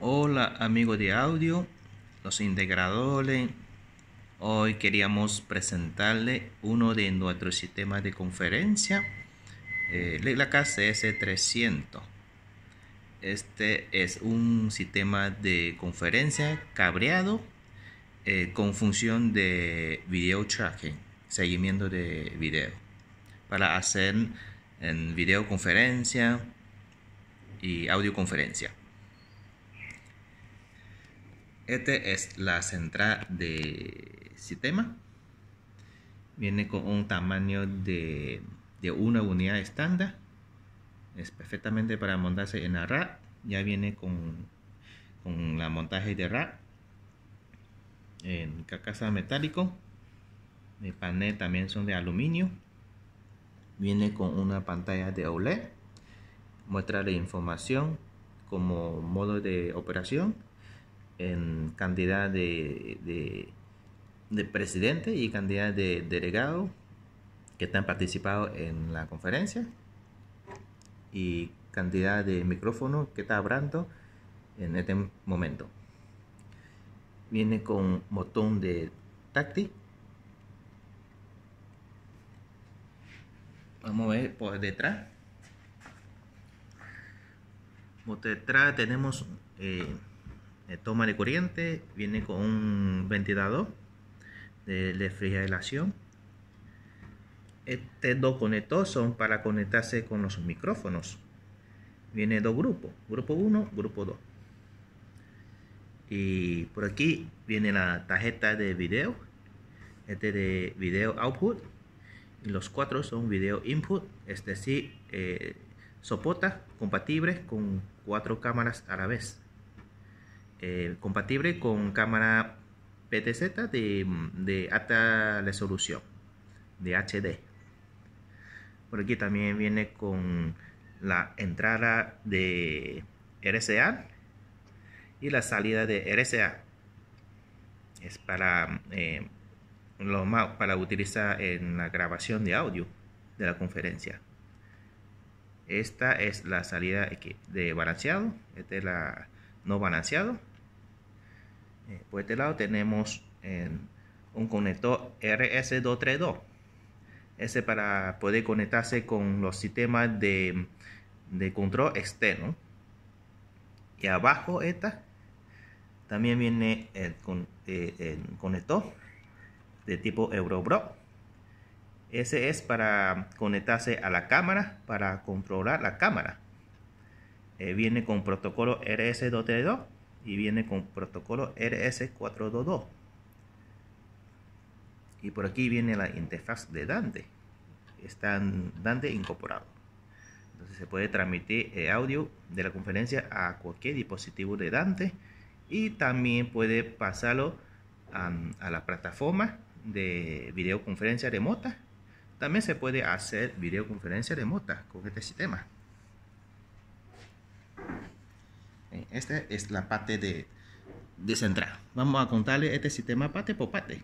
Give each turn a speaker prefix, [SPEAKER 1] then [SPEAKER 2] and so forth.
[SPEAKER 1] Hola amigos de audio, los integradores. Hoy queríamos presentarle uno de nuestros sistemas de conferencia, eh, la kcs 300 Este es un sistema de conferencia cabreado eh, con función de video tracking, seguimiento de video, para hacer en videoconferencia y audioconferencia. Esta es la central de sistema. Viene con un tamaño de, una unidad estándar. Es perfectamente para montarse en la rack. Ya viene con, la montaje de rack en carcasa metálico. El panel también son de aluminio. Viene con una pantalla de OLED. Muestra la información como modo de operación en cantidad de, de, presidente y cantidad de delegados que están participados en la conferencia y cantidad de micrófono que está hablando en este momento. Viene con un botón de táctil. Vamos a ver por detrás. Por detrás tenemos eh, eh, toma de corriente, viene con un ventilador de, refrigeración. Estos dos conectores son para conectarse con los micrófonos. Viene dos grupos, grupo 1, grupo 2. Y por aquí viene la tarjeta de video, este de video output. los cuatro son video input, es este decir, eh, soporta compatible con cuatro cámaras a la vez. Eh, compatible con cámara PTZ de, alta resolución, de HD. Por aquí también viene con la entrada de RCA y la salida de RCA. Es para, eh, para utilizar en la grabación de audio de la conferencia. Esta es la salida de balanceado, esta es la no balanceado eh, por este lado tenemos eh, un conector RS232. Ese para poder conectarse con los sistemas de, control externo. Y abajo esta también viene el, con, eh, conector de tipo Eurobro. Ese es para conectarse a la cámara, para controlar la cámara. viene con protocolo RS232 y viene con protocolo RS422. Y por aquí viene la interfaz de Dante. Está Dante incorporado. Entonces se puede transmitir eh, audio de la conferencia a cualquier dispositivo de Dante y también puede pasarlo a la plataforma de videoconferencia remota. También se puede hacer videoconferencia remota con este sistema. Esta es la parte de, de Vamos a contarle este sistema parte por parte.